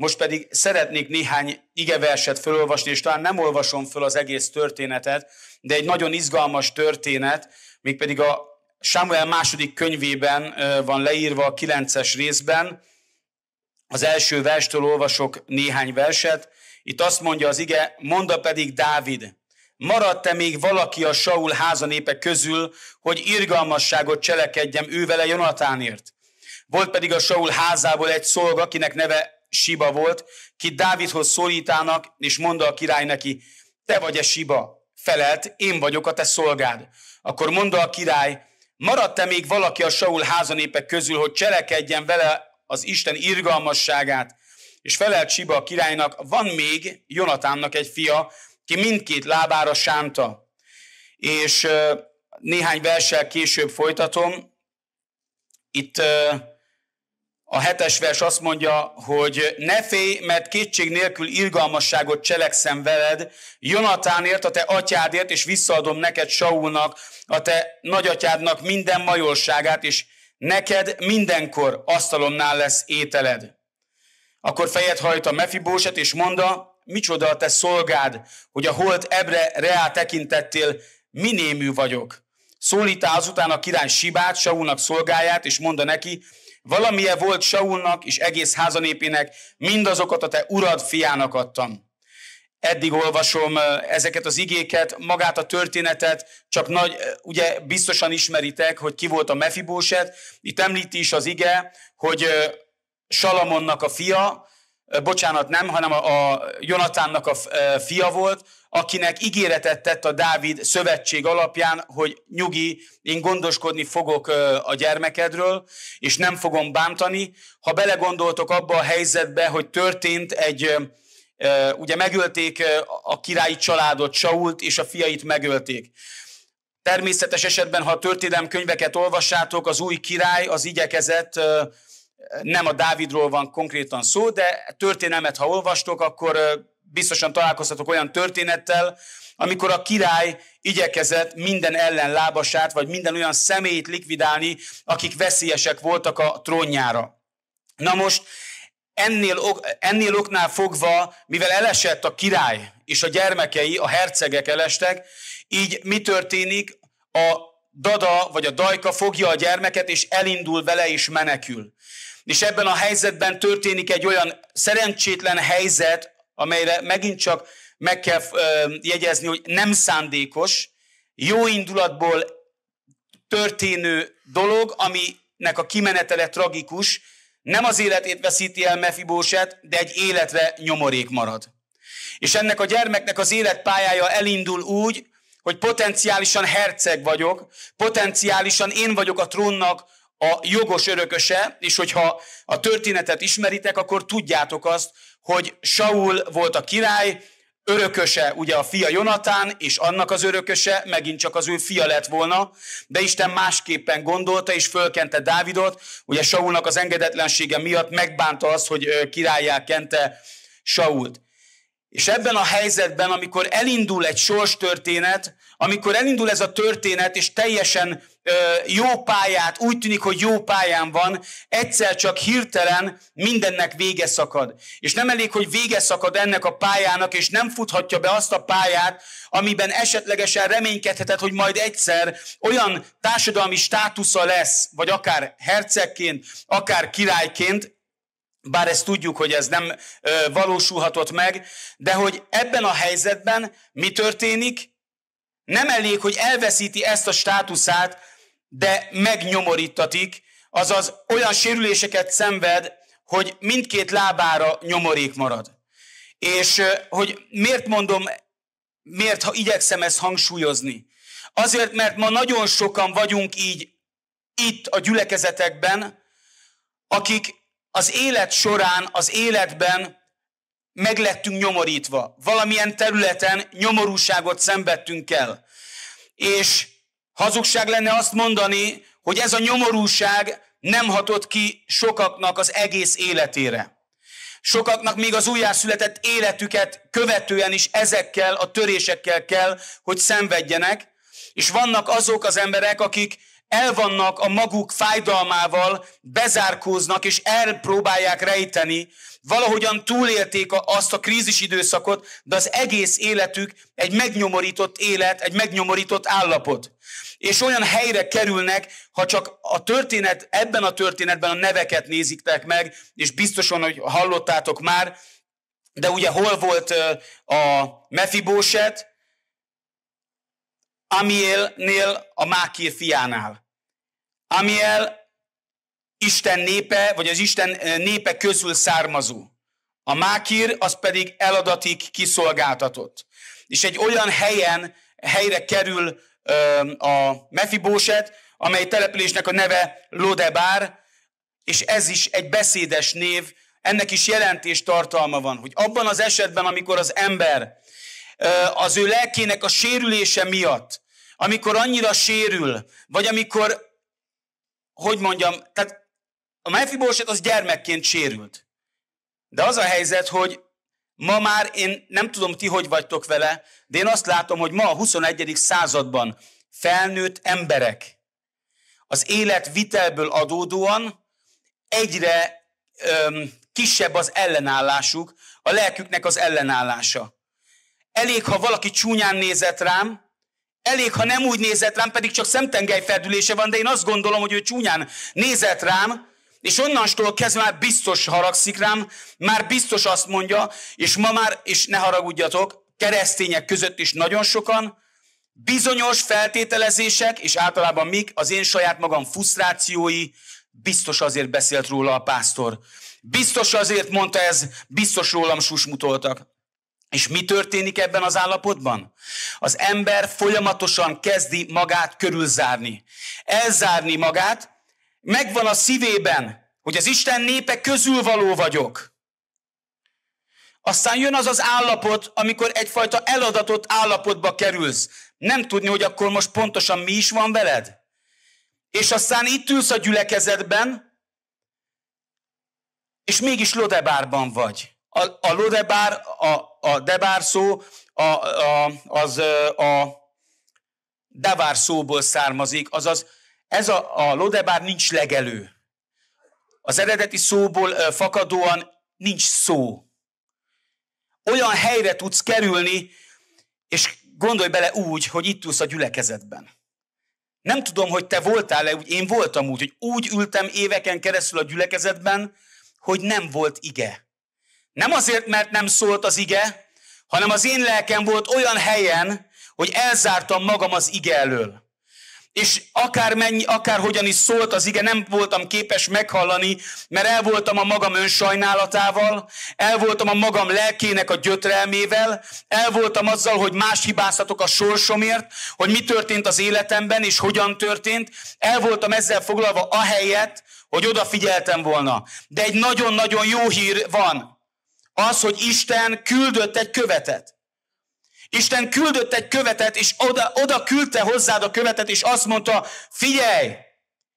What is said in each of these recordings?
Most pedig szeretnék néhány igeverset felolvasni, és talán nem olvasom föl az egész történetet, de egy nagyon izgalmas történet, mégpedig a Samuel második könyvében van leírva a kilences részben. Az első verstől olvasok néhány verset. Itt azt mondja az ige, mondta pedig Dávid, maradt-e még valaki a Saul házanépe közül, hogy irgalmasságot cselekedjem ővele Jonatánért? Volt pedig a Saul házából egy szolga, akinek neve Siba volt, ki Dávidhoz szólítának, és mondta a király neki, te vagy-e Siba? Felelt, én vagyok a te szolgád. Akkor mondta a király, maradt-e még valaki a Saul házanépek közül, hogy cselekedjen vele az Isten irgalmasságát? És felelt Siba a királynak, van még Jonatánnak egy fia, ki mindkét lábára sánta. És néhány versel később folytatom. Itt uh, a hetes vers azt mondja, hogy ne félj, mert kétség nélkül irgalmasságot cselekszem veled, Jonatánért, a te atyádért, és visszaadom neked Saulnak, a te nagyatyádnak minden majolságát, és neked mindenkor asztalomnál lesz ételed. Akkor fejet hajt a Mefibóset, és mondta, micsoda a te szolgád, hogy a holt ebre reá tekintettél, minémű vagyok. Szólítá azután a király Sibát, Saulnak szolgáját, és mondta neki, Valamilyen volt Saulnak és egész házanépének, mindazokat a te urad fiának adtam. Eddig olvasom ezeket az igéket, magát a történetet, csak nagy, ugye biztosan ismeritek, hogy ki volt a Mefibóset. Itt említi is az ige, hogy Salamonnak a fia, bocsánat, nem, hanem a, a Jonatánnak a fia volt, akinek ígéretet tett a Dávid szövetség alapján, hogy nyugi, én gondoskodni fogok a gyermekedről, és nem fogom bántani. Ha belegondoltok abba a helyzetbe, hogy történt egy, ugye megölték a királyi családot, Sault, és a fiait megölték. Természetes esetben, ha a történelem könyveket olvassátok, az új király az igyekezett, nem a Dávidról van konkrétan szó, de történelmet, ha olvastok, akkor biztosan találkoztatok olyan történettel, amikor a király igyekezett minden ellen lábasát, vagy minden olyan személyt likvidálni, akik veszélyesek voltak a trónjára. Na most, ennél, ok, ennél oknál fogva, mivel elesett a király és a gyermekei, a hercegek elestek, így mi történik? A dada vagy a dajka fogja a gyermeket, és elindul vele, és menekül. És ebben a helyzetben történik egy olyan szerencsétlen helyzet, amelyre megint csak meg kell jegyezni, hogy nem szándékos, jó indulatból történő dolog, aminek a kimenetele tragikus, nem az életét veszíti el Mefibóset, de egy életre nyomorék marad. És ennek a gyermeknek az életpályája elindul úgy, hogy potenciálisan herceg vagyok, potenciálisan én vagyok a trónnak a jogos örököse, és hogyha a történetet ismeritek, akkor tudjátok azt, hogy Saul volt a király, örököse, ugye a fia Jonatán, és annak az örököse megint csak az ő fia lett volna, de Isten másképpen gondolta, és fölkente Dávidot, ugye Saulnak az engedetlensége miatt megbánta azt, hogy királyá kente Sault. És ebben a helyzetben, amikor elindul egy sorstörténet, amikor elindul ez a történet, és teljesen jó pályát, úgy tűnik, hogy jó pályán van, egyszer csak hirtelen mindennek vége szakad. És nem elég, hogy vége szakad ennek a pályának, és nem futhatja be azt a pályát, amiben esetlegesen reménykedhetett, hogy majd egyszer olyan társadalmi státusza lesz, vagy akár hercegként, akár királyként, bár ezt tudjuk, hogy ez nem ö, valósulhatott meg, de hogy ebben a helyzetben mi történik? Nem elég, hogy elveszíti ezt a státuszát, de megnyomorítatik, azaz olyan sérüléseket szenved, hogy mindkét lábára nyomorék marad. És hogy miért mondom, miért ha igyekszem ezt hangsúlyozni? Azért, mert ma nagyon sokan vagyunk így itt a gyülekezetekben, akik az élet során, az életben meglettünk nyomorítva. Valamilyen területen nyomorúságot szenvedtünk el. És Hazugság lenne azt mondani, hogy ez a nyomorúság nem hatott ki sokaknak az egész életére. Sokaknak még az újjászületett életüket követően is ezekkel a törésekkel kell, hogy szenvedjenek, és vannak azok az emberek, akik elvannak a maguk fájdalmával, bezárkóznak és elpróbálják rejteni, valahogyan túlélték azt a krízis időszakot, de az egész életük egy megnyomorított élet, egy megnyomorított állapot és olyan helyre kerülnek, ha csak a történet, ebben a történetben a neveket nézitek meg, és biztosan, hogy hallottátok már, de ugye hol volt a Mefibóset? Amielnél, a Mákir fiánál. Amiel Isten népe, vagy az Isten népe közül származó. A Mákir az pedig eladatik kiszolgáltatott. És egy olyan helyen, helyre kerül a Mefibóset, amely településnek a neve Lodebár, és ez is egy beszédes név, ennek is jelentés tartalma van, hogy abban az esetben, amikor az ember az ő lelkének a sérülése miatt, amikor annyira sérül, vagy amikor, hogy mondjam, tehát a Mefibóset az gyermekként sérült. De az a helyzet, hogy Ma már én nem tudom, ti hogy vagytok vele, de én azt látom, hogy ma a 21. században felnőtt emberek az élet vitelből adódóan egyre öm, kisebb az ellenállásuk, a lelküknek az ellenállása. Elég, ha valaki csúnyán nézett rám, elég, ha nem úgy nézett rám, pedig csak szemtengely ferdülése van, de én azt gondolom, hogy ő csúnyán nézett rám, és onnantól kezdve már biztos haragszik rám, már biztos azt mondja, és ma már, és ne haragudjatok, keresztények között is nagyon sokan, bizonyos feltételezések, és általában mik, az én saját magam frusztrációi, biztos azért beszélt róla a pásztor. Biztos azért mondta ez, biztos rólam susmutoltak. És mi történik ebben az állapotban? Az ember folyamatosan kezdi magát körülzárni. Elzárni magát, megvan a szívében, hogy az Isten népe közül való vagyok. Aztán jön az az állapot, amikor egyfajta eladatott állapotba kerülsz. Nem tudni, hogy akkor most pontosan mi is van veled. És aztán itt ülsz a gyülekezetben, és mégis Lodebárban vagy. A, a Lodebár, a, a Debár szó, a, a, az a Devár szóból származik, azaz ez a, a lodebár nincs legelő. Az eredeti szóból fakadóan nincs szó. Olyan helyre tudsz kerülni, és gondolj bele úgy, hogy itt ülsz a gyülekezetben. Nem tudom, hogy te voltál-e úgy, én voltam úgy, hogy úgy ültem éveken keresztül a gyülekezetben, hogy nem volt ige. Nem azért, mert nem szólt az ige, hanem az én lelkem volt olyan helyen, hogy elzártam magam az ige elől és akár mennyi, akár hogyan is szólt az ige, nem voltam képes meghallani, mert el voltam a magam önsajnálatával, el voltam a magam lelkének a gyötrelmével, el voltam azzal, hogy más hibáztatok a sorsomért, hogy mi történt az életemben, és hogyan történt, el voltam ezzel foglalva a helyet, hogy odafigyeltem volna. De egy nagyon-nagyon jó hír van, az, hogy Isten küldött egy követet. Isten küldött egy követet, és oda, oda küldte hozzád a követet, és azt mondta, figyelj,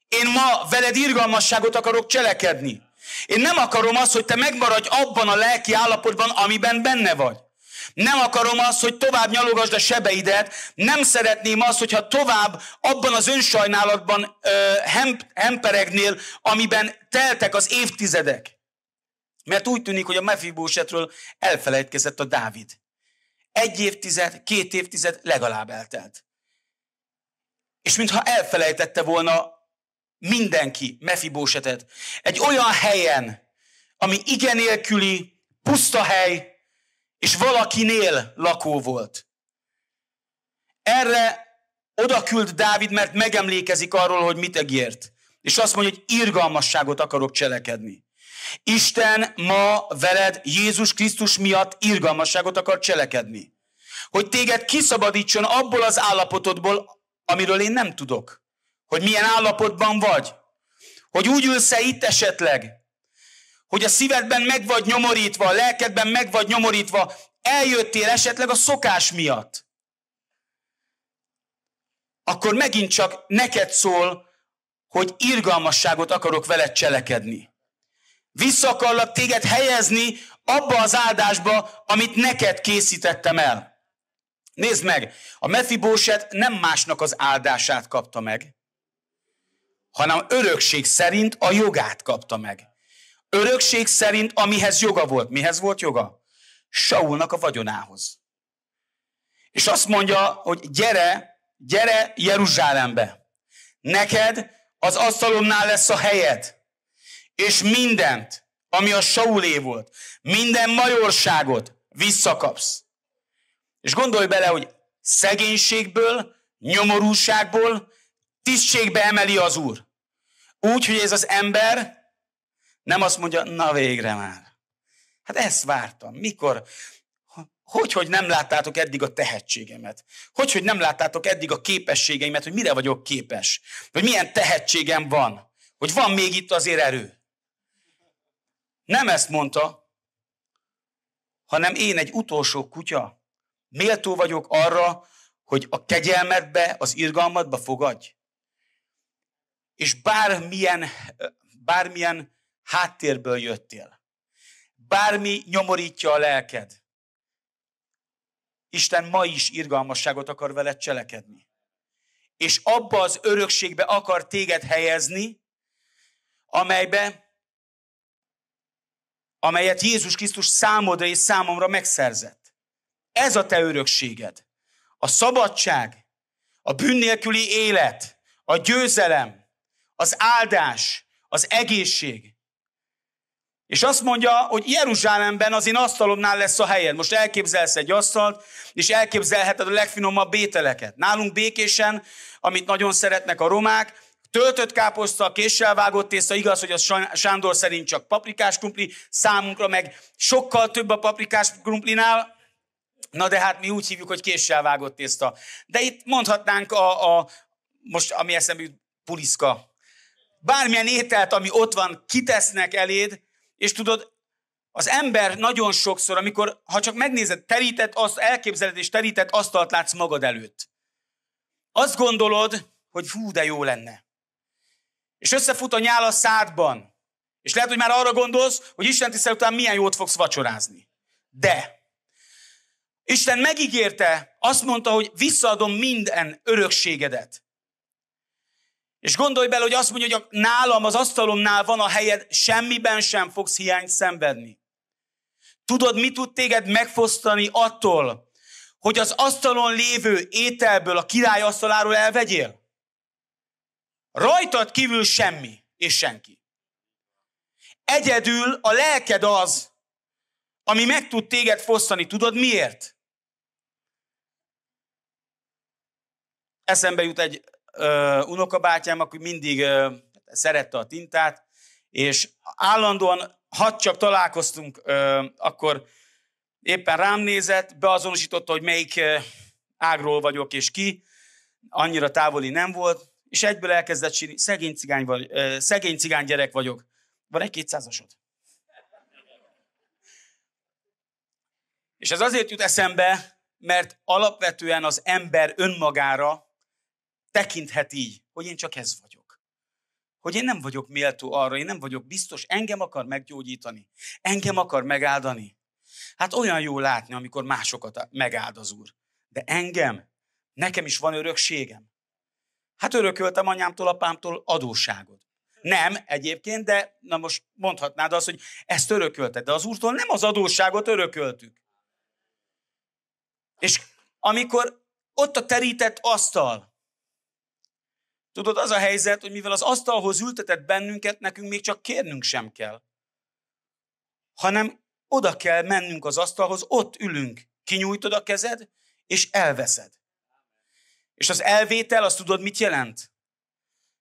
én ma veled irgalmasságot akarok cselekedni. Én nem akarom azt, hogy te megmaradj abban a lelki állapotban, amiben benne vagy. Nem akarom azt, hogy tovább nyalogasd a sebeidet, nem szeretném azt, hogyha tovább abban az önsajnálatban ö, hemp, hemperegnél, amiben teltek az évtizedek. Mert úgy tűnik, hogy a Mefibosetről elfelejtkezett a Dávid. Egy évtized, két évtized legalább eltelt. És mintha elfelejtette volna mindenki Mefibósetet. Egy olyan helyen, ami igen puszta hely, és valakinél lakó volt. Erre oda küld Dávid, mert megemlékezik arról, hogy mit egért. És azt mondja, hogy irgalmasságot akarok cselekedni. Isten ma veled Jézus Krisztus miatt irgalmasságot akar cselekedni. Hogy téged kiszabadítson abból az állapotodból, amiről én nem tudok. Hogy milyen állapotban vagy. Hogy úgy ülsz itt esetleg, hogy a szívedben meg vagy nyomorítva, a lelkedben meg vagy nyomorítva, eljöttél esetleg a szokás miatt. Akkor megint csak neked szól, hogy irgalmasságot akarok veled cselekedni. Vissza akarlak téged helyezni abba az áldásba, amit neked készítettem el. Nézd meg, a Mefibóset nem másnak az áldását kapta meg, hanem örökség szerint a jogát kapta meg. Örökség szerint, amihez joga volt. Mihez volt joga? Saulnak a vagyonához. És azt mondja, hogy gyere, gyere Jeruzsálembe. Neked az asztalomnál lesz a helyed és mindent, ami a Saulé volt, minden majorságot visszakapsz. És gondolj bele, hogy szegénységből, nyomorúságból tisztségbe emeli az Úr. Úgy, hogy ez az ember nem azt mondja, na végre már. Hát ezt vártam. Mikor? Hogy, hogy nem láttátok eddig a tehetségemet? Hogy, hogy nem láttátok eddig a képességeimet, hogy mire vagyok képes? vagy milyen tehetségem van? Hogy van még itt azért erő? Nem ezt mondta, hanem én egy utolsó kutya. Méltó vagyok arra, hogy a kegyelmedbe, az irgalmadba fogadj. És bármilyen, bármilyen háttérből jöttél, bármi nyomorítja a lelked, Isten ma is irgalmasságot akar veled cselekedni. És abba az örökségbe akar téged helyezni, amelybe amelyet Jézus Krisztus számodra és számomra megszerzett. Ez a te örökséged. A szabadság, a bűn nélküli élet, a győzelem, az áldás, az egészség. És azt mondja, hogy Jeruzsálemben az én asztalomnál lesz a helyed. Most elképzelsz egy asztalt, és elképzelheted a legfinomabb ételeket. Nálunk békésen, amit nagyon szeretnek a romák, Töltött káposzta, késsel vágott tészta, igaz, hogy az Sándor szerint csak paprikás krumpli, számunkra meg sokkal több a paprikás krumplinál, Na de hát mi úgy hívjuk, hogy késsel vágott tészta. De itt mondhatnánk a, a most ami eszembe jut, puliszka. Bármilyen ételt, ami ott van, kitesznek eléd, és tudod, az ember nagyon sokszor, amikor, ha csak megnézed, terített, azt elképzeled és terített asztalt látsz magad előtt. Azt gondolod, hogy hú, de jó lenne és összefut a nyál a szádban, és lehet, hogy már arra gondolsz, hogy Isten tisztel után milyen jót fogsz vacsorázni. De Isten megígérte, azt mondta, hogy visszaadom minden örökségedet. És gondolj bele, hogy azt mondja, hogy nálam, az asztalomnál van a helyed, semmiben sem fogsz hiányt szenvedni. Tudod, mi tud téged megfosztani attól, hogy az asztalon lévő ételből, a király asztaláról elvegyél? Rajtad kívül semmi és senki. Egyedül a lelked az, ami meg tud téged fosztani. Tudod miért? Eszembe jut egy ö, unokabátyám, aki mindig ö, szerette a tintát, és állandóan, ha csak találkoztunk, ö, akkor éppen rám nézett, beazonosította, hogy melyik ágról vagyok és ki, annyira távoli nem volt, és egyből elkezdett sírni, szegény cigány, vagy, szegény cigány gyerek vagyok. Van egy kétszázasod? És ez azért jut eszembe, mert alapvetően az ember önmagára tekinthet így, hogy én csak ez vagyok. Hogy én nem vagyok méltó arra, én nem vagyok biztos, engem akar meggyógyítani, engem akar megáldani. Hát olyan jó látni, amikor másokat megáld az Úr. De engem, nekem is van örökségem. Hát örököltem anyámtól, apámtól adósságot. Nem egyébként, de na most mondhatnád azt, hogy ezt örökölted, de az úrtól nem az adósságot örököltük. És amikor ott a terített asztal, tudod, az a helyzet, hogy mivel az asztalhoz ültetett bennünket, nekünk még csak kérnünk sem kell, hanem oda kell mennünk az asztalhoz, ott ülünk, kinyújtod a kezed, és elveszed. És az elvétel, azt tudod, mit jelent?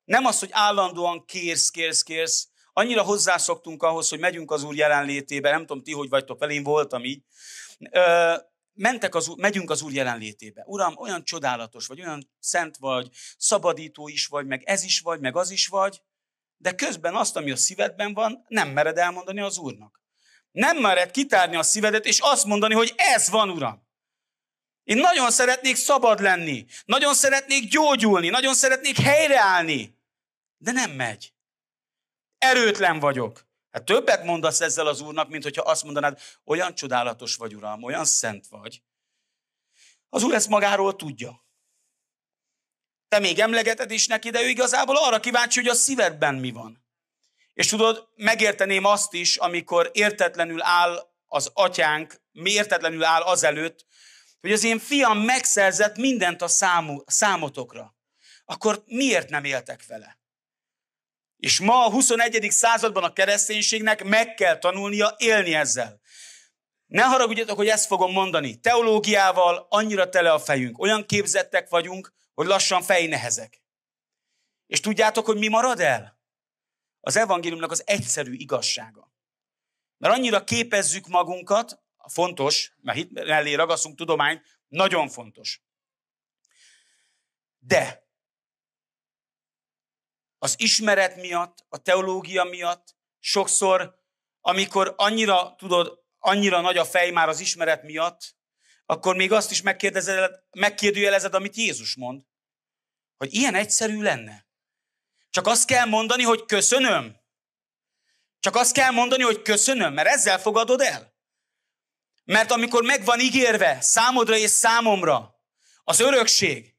Nem az, hogy állandóan kérsz, kérsz, kérsz. Annyira hozzászoktunk ahhoz, hogy megyünk az Úr jelenlétébe, nem tudom ti, hogy vagytok vele, én voltam így. Ö, mentek az, megyünk az Úr jelenlétébe. Uram, olyan csodálatos vagy, olyan szent vagy, szabadító is vagy, meg ez is vagy, meg az is vagy, de közben azt, ami a szívedben van, nem mered elmondani az Úrnak. Nem mered kitárni a szívedet, és azt mondani, hogy ez van, Uram. Én nagyon szeretnék szabad lenni, nagyon szeretnék gyógyulni, nagyon szeretnék helyreállni, de nem megy. Erőtlen vagyok. Hát többet mondasz ezzel az Úrnak, mint hogyha azt mondanád, olyan csodálatos vagy, Uram, olyan szent vagy. Az Úr ezt magáról tudja. Te még emlegeted is neki, de ő igazából arra kíváncsi, hogy a szívedben mi van. És tudod, megérteném azt is, amikor értetlenül áll az atyánk, mi értetlenül áll azelőtt, hogy az én fiam megszerzett mindent a, számú, számotokra, akkor miért nem éltek vele? És ma a 21. században a kereszténységnek meg kell tanulnia élni ezzel. Ne haragudjatok, hogy ezt fogom mondani. Teológiával annyira tele a fejünk. Olyan képzettek vagyunk, hogy lassan fejnehezek. És tudjátok, hogy mi marad el? Az evangéliumnak az egyszerű igazsága. Mert annyira képezzük magunkat, fontos, mert hit mellé ragaszunk tudomány, nagyon fontos. De az ismeret miatt, a teológia miatt sokszor, amikor annyira tudod, annyira nagy a fej már az ismeret miatt, akkor még azt is megkérdőjelezed, amit Jézus mond, hogy ilyen egyszerű lenne. Csak azt kell mondani, hogy köszönöm. Csak azt kell mondani, hogy köszönöm, mert ezzel fogadod el. Mert amikor megvan ígérve számodra és számomra az örökség,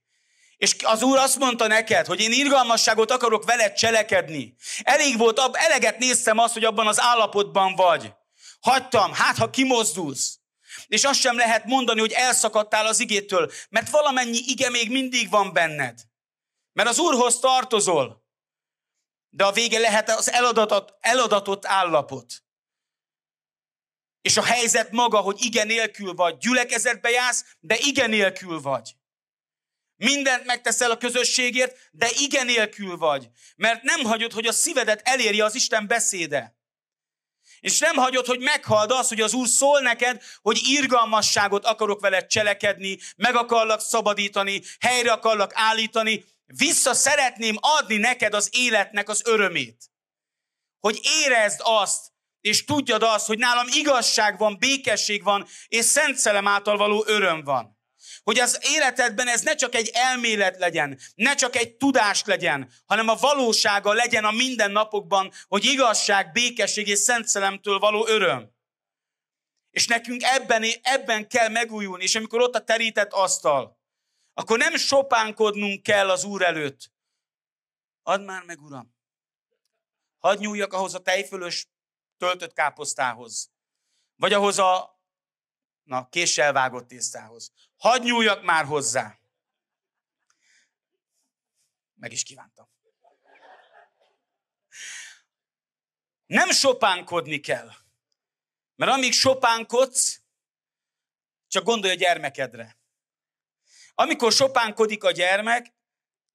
és az Úr azt mondta neked, hogy én irgalmasságot akarok veled cselekedni. Elég volt, ab– eleget néztem azt, hogy abban az állapotban vagy. Hagytam, hát ha kimozdulsz. És azt sem lehet mondani, hogy elszakadtál az igétől, mert valamennyi ige még mindig van benned. Mert az Úrhoz tartozol. De a vége lehet az eladatot, eladatott állapot. És a helyzet maga, hogy igen nélkül vagy. Gyülekezetbe jársz, de igen nélkül vagy. Mindent megteszel a közösségért, de igen nélkül vagy. Mert nem hagyod, hogy a szívedet elérje az Isten beszéde. És nem hagyod, hogy meghald az, hogy az Úr szól neked, hogy irgalmasságot akarok veled cselekedni, meg akarlak szabadítani, helyre akarlak állítani, vissza szeretném adni neked az életnek az örömét. Hogy érezd azt, és tudjad azt, hogy nálam igazság van, békesség van, és szent Szelem által való öröm van. Hogy az életedben ez ne csak egy elmélet legyen, ne csak egy tudás legyen, hanem a valósága legyen a mindennapokban, hogy igazság, békesség és szent Szelemtől való öröm. És nekünk ebben, ebben kell megújulni, és amikor ott a terített asztal, akkor nem sopánkodnunk kell az Úr előtt. Add már meg, Uram! Hadd nyúljak ahhoz a tejfölös töltött káposztához, vagy ahhoz a na, késsel vágott tésztához. Hadd nyúljak már hozzá. Meg is kívántam. Nem sopánkodni kell. Mert amíg sopánkodsz, csak gondolj a gyermekedre. Amikor sopánkodik a gyermek,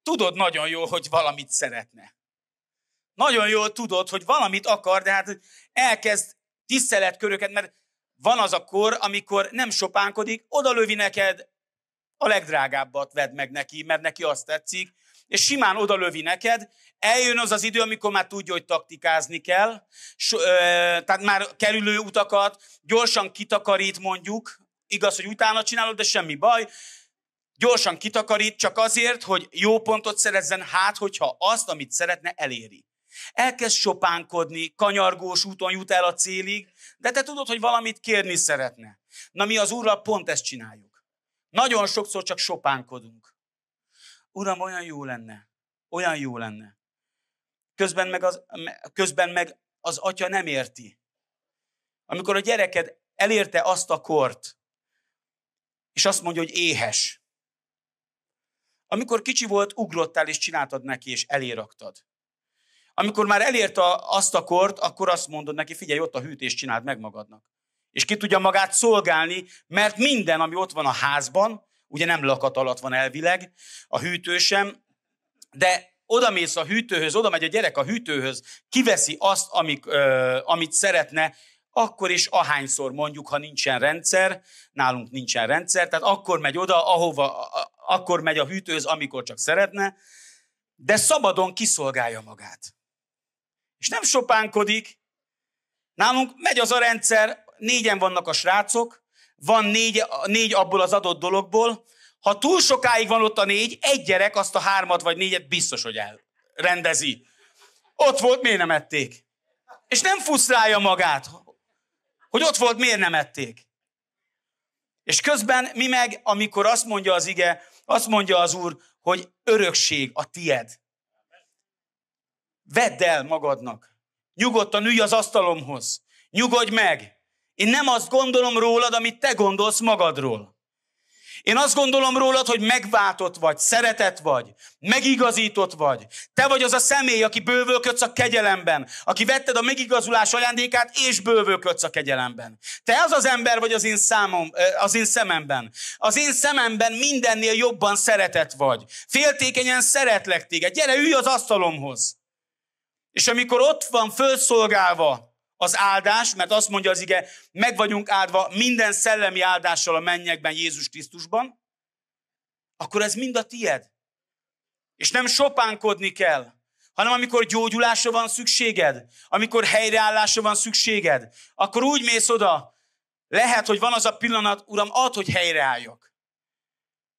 tudod nagyon jól, hogy valamit szeretne nagyon jól tudod, hogy valamit akar, de hát elkezd tiszteletköröket, mert van az a kor, amikor nem sopánkodik, odalövi neked a legdrágábbat vedd meg neki, mert neki azt tetszik, és simán odalövi neked, eljön az az idő, amikor már tudja, hogy taktikázni kell, so, ö, tehát már kerülő utakat, gyorsan kitakarít mondjuk, igaz, hogy utána csinálod, de semmi baj, gyorsan kitakarít, csak azért, hogy jó pontot szerezzen, hát hogyha azt, amit szeretne, eléri. Elkezd sopánkodni, kanyargós úton jut el a célig, de te tudod, hogy valamit kérni szeretne. Na mi az Úrral pont ezt csináljuk. Nagyon sokszor csak sopánkodunk. Uram, olyan jó lenne, olyan jó lenne. Közben meg az, közben meg az atya nem érti. Amikor a gyereked elérte azt a kort, és azt mondja, hogy éhes. Amikor kicsi volt, ugrottál és csináltad neki, és eléraktad. Amikor már elérte azt a kort, akkor azt mondod neki, figyelj, ott a hűtés csináld meg magadnak. És ki tudja magát szolgálni, mert minden, ami ott van a házban, ugye nem lakat alatt van elvileg, a hűtő sem, de oda mész a hűtőhöz, oda megy a gyerek a hűtőhöz, kiveszi azt, amik, ö, amit szeretne, akkor is ahányszor mondjuk, ha nincsen rendszer, nálunk nincsen rendszer, tehát akkor megy oda, ahova, akkor megy a hűtőhöz, amikor csak szeretne, de szabadon kiszolgálja magát. És nem sopánkodik. Nálunk megy az a rendszer, négyen vannak a srácok, van négy, négy abból az adott dologból. Ha túl sokáig van ott a négy, egy gyerek azt a hármat vagy négyet biztos, hogy elrendezi. Ott volt, miért nem ették? És nem fusztrálja magát, hogy ott volt, miért nem ették. És közben mi meg, amikor azt mondja az ige, azt mondja az Úr, hogy örökség a tied. Vedd el magadnak. Nyugodtan ülj az asztalomhoz. Nyugodj meg. Én nem azt gondolom rólad, amit te gondolsz magadról. Én azt gondolom rólad, hogy megváltott vagy, szeretett vagy, megigazított vagy. Te vagy az a személy, aki bővölködsz a kegyelemben, aki vetted a megigazulás ajándékát és bővölködsz a kegyelemben. Te az az ember vagy az én, számom, az én szememben. Az én szememben mindennél jobban szeretett vagy. Féltékenyen szeretlek téged. Gyere, ülj az asztalomhoz. És amikor ott van fölszolgálva az áldás, mert azt mondja az ige, meg vagyunk áldva minden szellemi áldással a mennyekben Jézus Krisztusban, akkor ez mind a tied. És nem sopánkodni kell, hanem amikor gyógyulásra van szükséged, amikor helyreállásra van szükséged, akkor úgy mész oda, lehet, hogy van az a pillanat, Uram, ad, hogy helyreálljak.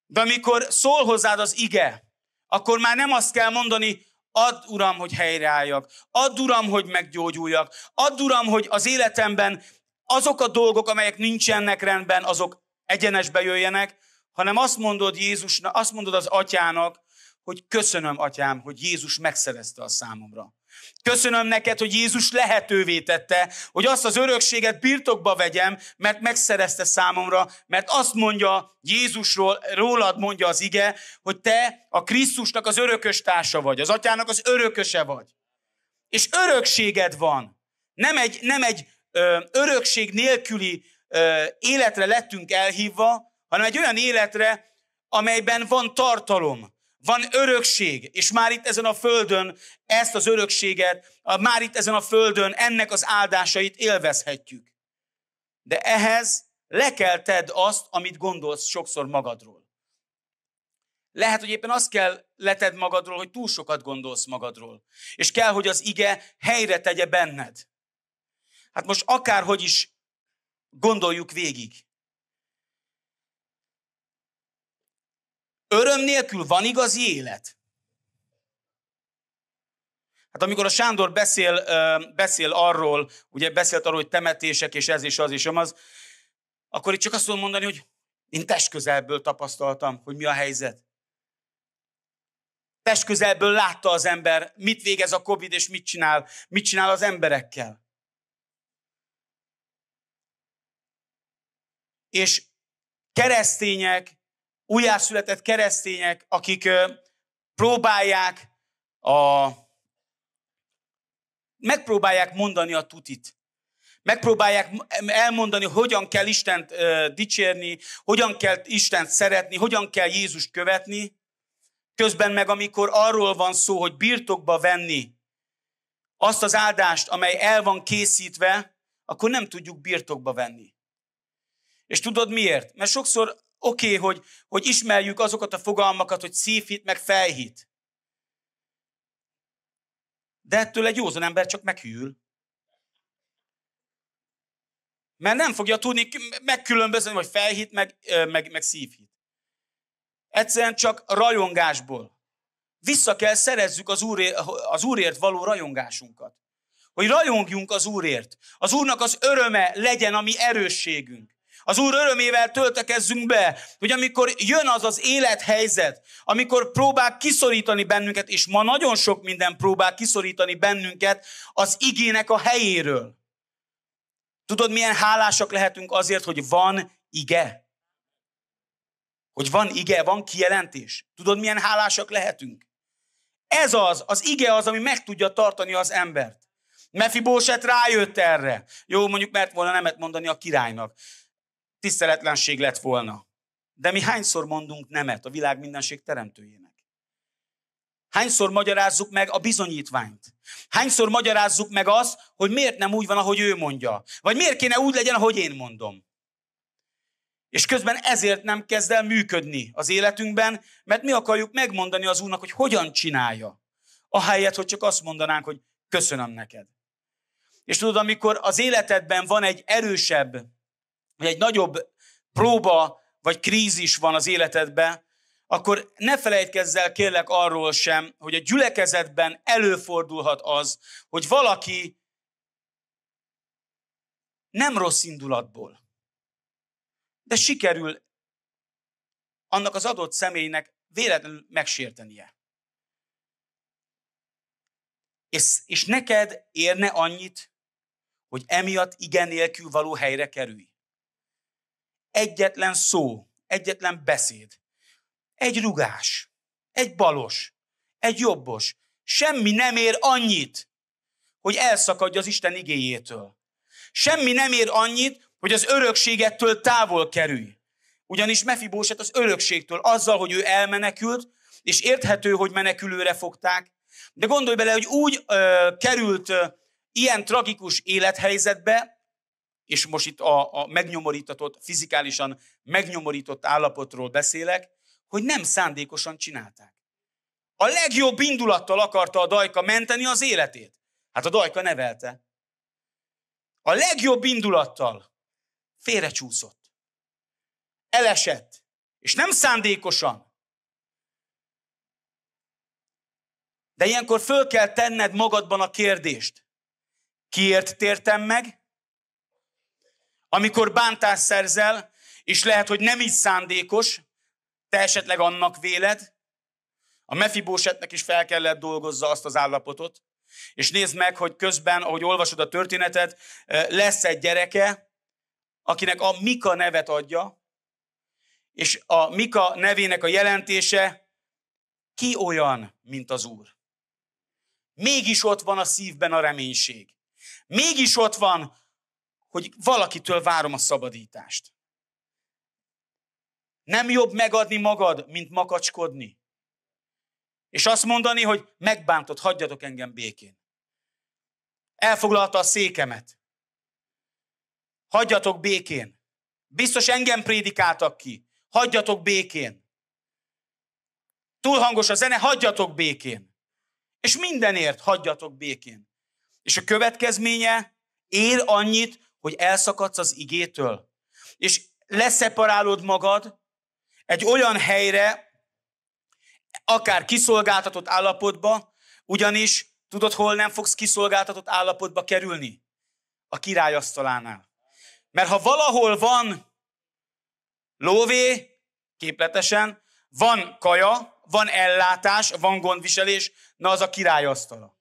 De amikor szól hozzád az ige, akkor már nem azt kell mondani, Add, Uram, hogy helyreálljak. Add, Uram, hogy meggyógyuljak. Add, Uram, hogy az életemben azok a dolgok, amelyek nincsenek rendben, azok egyenesbe jöjjenek, hanem azt mondod Jézusnak, azt mondod az atyának, hogy köszönöm, atyám, hogy Jézus megszerezte a számomra. Köszönöm neked, hogy Jézus lehetővé tette, hogy azt az örökséget birtokba vegyem, mert megszerezte számomra, mert azt mondja Jézusról, rólad mondja az ige, hogy te a Krisztusnak az örökös társa vagy, az atyának az örököse vagy. És örökséged van. Nem egy, nem egy ö, örökség nélküli ö, életre lettünk elhívva, hanem egy olyan életre, amelyben van tartalom, van örökség, és már itt ezen a földön ezt az örökséget, már itt ezen a földön ennek az áldásait élvezhetjük. De ehhez le kell tedd azt, amit gondolsz sokszor magadról. Lehet, hogy éppen azt kell leted magadról, hogy túl sokat gondolsz magadról. És kell, hogy az ige helyre tegye benned. Hát most akárhogy is gondoljuk végig. Öröm nélkül van igazi élet? Hát amikor a Sándor beszél, beszél arról, ugye beszélt arról, hogy temetések, és ez és az és az, akkor itt csak azt tudom mondani, hogy én testközelből tapasztaltam, hogy mi a helyzet. Testközelből látta az ember, mit végez a Covid, és mit csinál, mit csinál az emberekkel. És keresztények újjászületett keresztények, akik próbálják a megpróbálják mondani a tutit. Megpróbálják elmondani, hogyan kell Istent dicsérni, hogyan kell Istent szeretni, hogyan kell Jézust követni. Közben meg, amikor arról van szó, hogy birtokba venni azt az áldást, amely el van készítve, akkor nem tudjuk birtokba venni. És tudod miért? Mert sokszor Oké, okay, hogy, hogy ismerjük azokat a fogalmakat, hogy szívhit, meg fejhit. De ettől egy józan ember csak meghűl. Mert nem fogja tudni megkülönböztetni, hogy fejhit, meg, meg, meg szívhit. Egyszerűen csak rajongásból. Vissza kell szerezzük az, úr, az Úrért való rajongásunkat. Hogy rajongjunk az Úrért. Az Úrnak az öröme legyen a mi erősségünk. Az Úr örömével töltekezzünk be, hogy amikor jön az az élethelyzet, amikor próbál kiszorítani bennünket, és ma nagyon sok minden próbál kiszorítani bennünket az igének a helyéről. Tudod, milyen hálásak lehetünk azért, hogy van ige? Hogy van ige, van kijelentés. Tudod, milyen hálásak lehetünk? Ez az, az ige az, ami meg tudja tartani az embert. Mefibóset rájött erre. Jó, mondjuk mert volna nemet mondani a királynak tiszteletlenség lett volna. De mi hányszor mondunk nemet a világ mindenség teremtőjének? Hányszor magyarázzuk meg a bizonyítványt? Hányszor magyarázzuk meg azt, hogy miért nem úgy van, ahogy ő mondja? Vagy miért kéne úgy legyen, ahogy én mondom? És közben ezért nem kezd el működni az életünkben, mert mi akarjuk megmondani az Úrnak, hogy hogyan csinálja. Ahelyett, hogy csak azt mondanánk, hogy köszönöm neked. És tudod, amikor az életedben van egy erősebb hogy egy nagyobb próba vagy krízis van az életedben, akkor ne felejtkezz el kérlek arról sem, hogy a gyülekezetben előfordulhat az, hogy valaki nem rossz indulatból, de sikerül annak az adott személynek véletlenül megsértenie. És, és neked érne annyit, hogy emiatt igen nélkül való helyre kerülj egyetlen szó, egyetlen beszéd, egy rugás, egy balos, egy jobbos, semmi nem ér annyit, hogy elszakadj az Isten igéjétől. Semmi nem ér annyit, hogy az örökségettől távol kerülj. Ugyanis Mefibóset az örökségtől, azzal, hogy ő elmenekült, és érthető, hogy menekülőre fogták, de gondolj bele, hogy úgy ö, került ö, ilyen tragikus élethelyzetbe, és most itt a, a megnyomorítatott, fizikálisan megnyomorított állapotról beszélek, hogy nem szándékosan csinálták. A legjobb indulattal akarta a dajka menteni az életét. Hát a dajka nevelte. A legjobb indulattal félrecsúszott. Elesett. És nem szándékosan. De ilyenkor föl kell tenned magadban a kérdést. Kiért tértem meg? Amikor bántást szerzel, és lehet, hogy nem így szándékos, te esetleg annak véled, a mefibósetnek is fel kellett dolgozza azt az állapotot, és nézd meg, hogy közben, ahogy olvasod a történetet, eh, lesz egy gyereke, akinek a Mika nevet adja, és a Mika nevének a jelentése ki olyan, mint az Úr. Mégis ott van a szívben a reménység. Mégis ott van hogy valakitől várom a szabadítást. Nem jobb megadni magad, mint makacskodni. És azt mondani, hogy megbántott, hagyjatok engem békén. Elfoglalta a székemet. Hagyjatok békén. Biztos engem prédikáltak ki. Hagyjatok békén. Túl hangos a zene, hagyjatok békén. És mindenért hagyjatok békén. És a következménye ér annyit, hogy elszakadsz az igétől, és leszeparálod magad egy olyan helyre, akár kiszolgáltatott állapotba, ugyanis tudod, hol nem fogsz kiszolgáltatott állapotba kerülni? A király asztalánál. Mert ha valahol van lóvé, képletesen, van kaja, van ellátás, van gondviselés, na az a király asztala.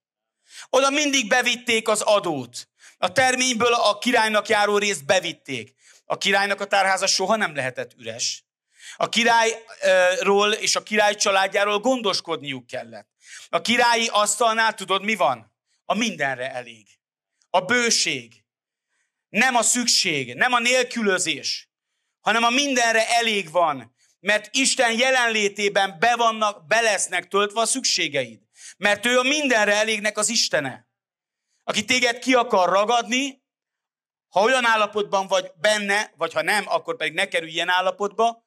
Oda mindig bevitték az adót. A terményből a királynak járó részt bevitték. A királynak a tárháza soha nem lehetett üres. A királyról és a király családjáról gondoskodniuk kellett. A királyi asztalnál tudod mi van? A mindenre elég. A bőség. Nem a szükség, nem a nélkülözés, hanem a mindenre elég van, mert Isten jelenlétében be vannak, be lesznek töltve a szükségeid. Mert ő a mindenre elégnek az Istene aki téged ki akar ragadni, ha olyan állapotban vagy benne, vagy ha nem, akkor pedig ne kerülj ilyen állapotba,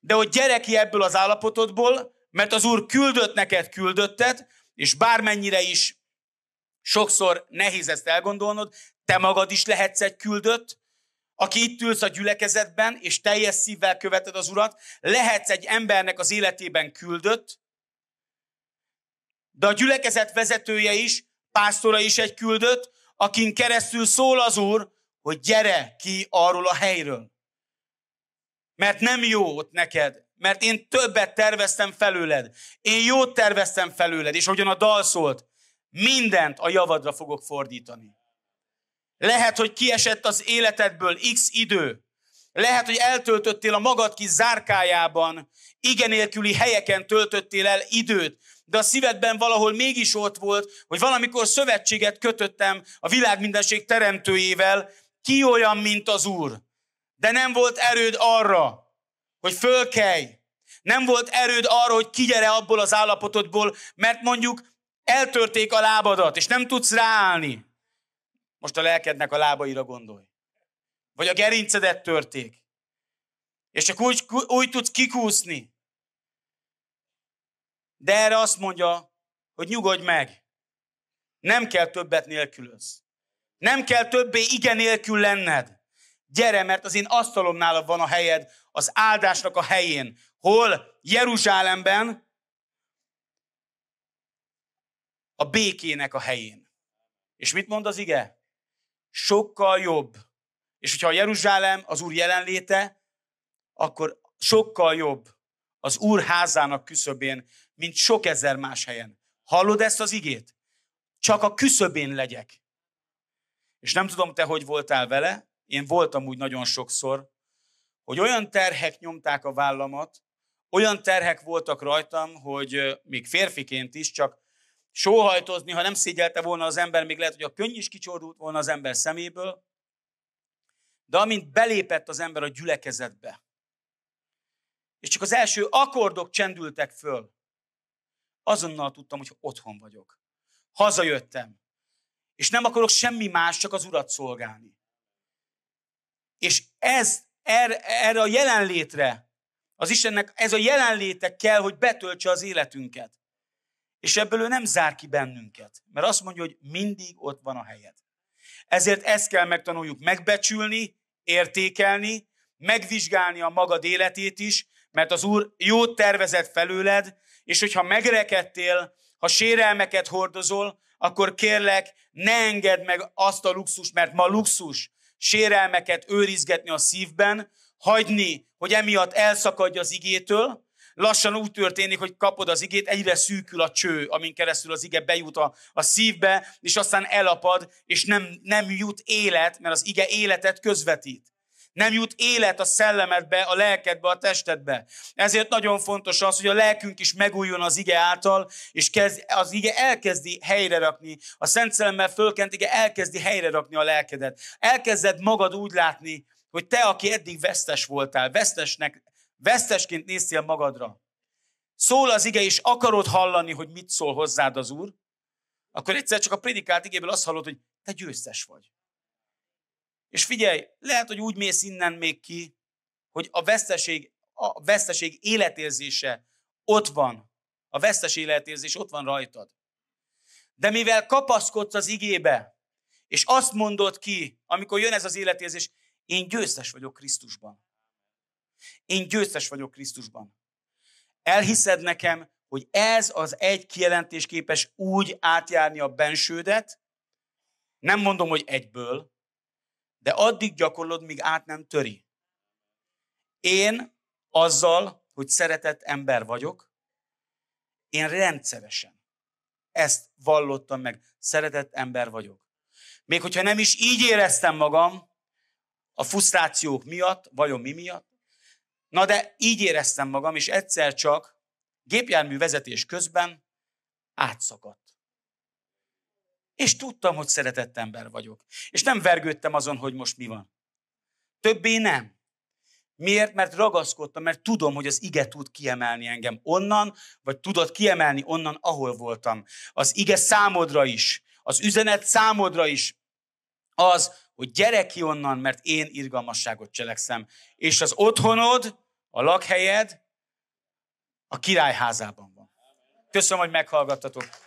de hogy gyere ki ebből az állapotodból, mert az Úr küldött neked küldöttet, és bármennyire is sokszor nehéz ezt elgondolnod, te magad is lehetsz egy küldött, aki itt ülsz a gyülekezetben, és teljes szívvel követed az Urat, lehetsz egy embernek az életében küldött, de a gyülekezet vezetője is pásztora is egy küldött, akin keresztül szól az Úr, hogy gyere ki arról a helyről. Mert nem jó ott neked, mert én többet terveztem felőled. Én jót terveztem felőled, és ahogyan a dal szólt, mindent a javadra fogok fordítani. Lehet, hogy kiesett az életedből x idő. Lehet, hogy eltöltöttél a magad kis zárkájában, igenélküli helyeken töltöttél el időt, de a szívedben valahol mégis ott volt, hogy valamikor szövetséget kötöttem a világ mindenség teremtőjével, ki olyan, mint az Úr. De nem volt erőd arra, hogy fölkelj. Nem volt erőd arra, hogy kigyere abból az állapotodból, mert mondjuk eltörték a lábadat, és nem tudsz ráállni. Most a lelkednek a lábaira gondolj. Vagy a gerincedet törték. És csak úgy, úgy tudsz kikúszni. De erre azt mondja, hogy nyugodj meg. Nem kell többet nélkülöz. Nem kell többé igen nélkül lenned. Gyere, mert az én asztalomnál van a helyed, az áldásnak a helyén. Hol? Jeruzsálemben, a békének a helyén. És mit mond az ige? Sokkal jobb. És hogyha a Jeruzsálem az Úr jelenléte, akkor sokkal jobb az Úr házának küszöbén mint sok ezer más helyen. Hallod ezt az igét? Csak a küszöbén legyek. És nem tudom te, hogy voltál vele, én voltam úgy nagyon sokszor, hogy olyan terhek nyomták a vállamat, olyan terhek voltak rajtam, hogy még férfiként is csak sóhajtozni, ha nem szégyelte volna az ember, még lehet, hogy a könny is kicsordult volna az ember szeméből, de amint belépett az ember a gyülekezetbe, és csak az első akkordok csendültek föl, azonnal tudtam, hogy otthon vagyok. Hazajöttem. És nem akarok semmi más, csak az urat szolgálni. És ez, erre, erre a jelenlétre, az Istennek ez a jelenléte kell, hogy betöltse az életünket. És ebből ő nem zár ki bennünket, mert azt mondja, hogy mindig ott van a helyed. Ezért ezt kell megtanuljuk megbecsülni, értékelni, megvizsgálni a magad életét is, mert az Úr jót tervezett felőled, és hogyha megrekedtél, ha sérelmeket hordozol, akkor kérlek, ne engedd meg azt a luxus, mert ma luxus sérelmeket őrizgetni a szívben, hagyni, hogy emiatt elszakadj az igétől, lassan úgy történik, hogy kapod az igét, egyre szűkül a cső, amin keresztül az ige bejut a, a szívbe, és aztán elapad, és nem, nem jut élet, mert az ige életet közvetít. Nem jut élet a szellemedbe, a lelkedbe, a testedbe. Ezért nagyon fontos az, hogy a lelkünk is megújjon az ige által, és kezd, az ige elkezdi helyre rakni. A Szent Szellemmel fölkent ige elkezdi helyre rakni a lelkedet. Elkezded magad úgy látni, hogy te, aki eddig vesztes voltál, vesztesnek, vesztesként néztél magadra, szól az ige, és akarod hallani, hogy mit szól hozzád az Úr, akkor egyszer csak a prédikált igéből azt hallod, hogy te győztes vagy. És figyelj, lehet, hogy úgy mész innen még ki, hogy a veszteség, a veszteség életérzése ott van. A vesztes életérzés ott van rajtad. De mivel kapaszkodsz az igébe, és azt mondod ki, amikor jön ez az életérzés, én győztes vagyok Krisztusban. Én győztes vagyok Krisztusban. Elhiszed nekem, hogy ez az egy kijelentés képes úgy átjárni a bensődet, nem mondom, hogy egyből, de addig gyakorlod, míg át nem töri. Én azzal, hogy szeretett ember vagyok, én rendszeresen ezt vallottam meg, szeretett ember vagyok. Még hogyha nem is így éreztem magam, a frusztrációk miatt, vajon mi miatt, na de így éreztem magam, és egyszer csak gépjármű vezetés közben átszakadt. És tudtam, hogy szeretett ember vagyok. És nem vergődtem azon, hogy most mi van. Többé nem. Miért? Mert ragaszkodtam, mert tudom, hogy az ige tud kiemelni engem onnan, vagy tudod kiemelni onnan, ahol voltam. Az ige számodra is, az üzenet számodra is az, hogy gyere ki onnan, mert én irgalmasságot cselekszem. És az otthonod, a lakhelyed a királyházában van. Köszönöm, hogy meghallgattatok.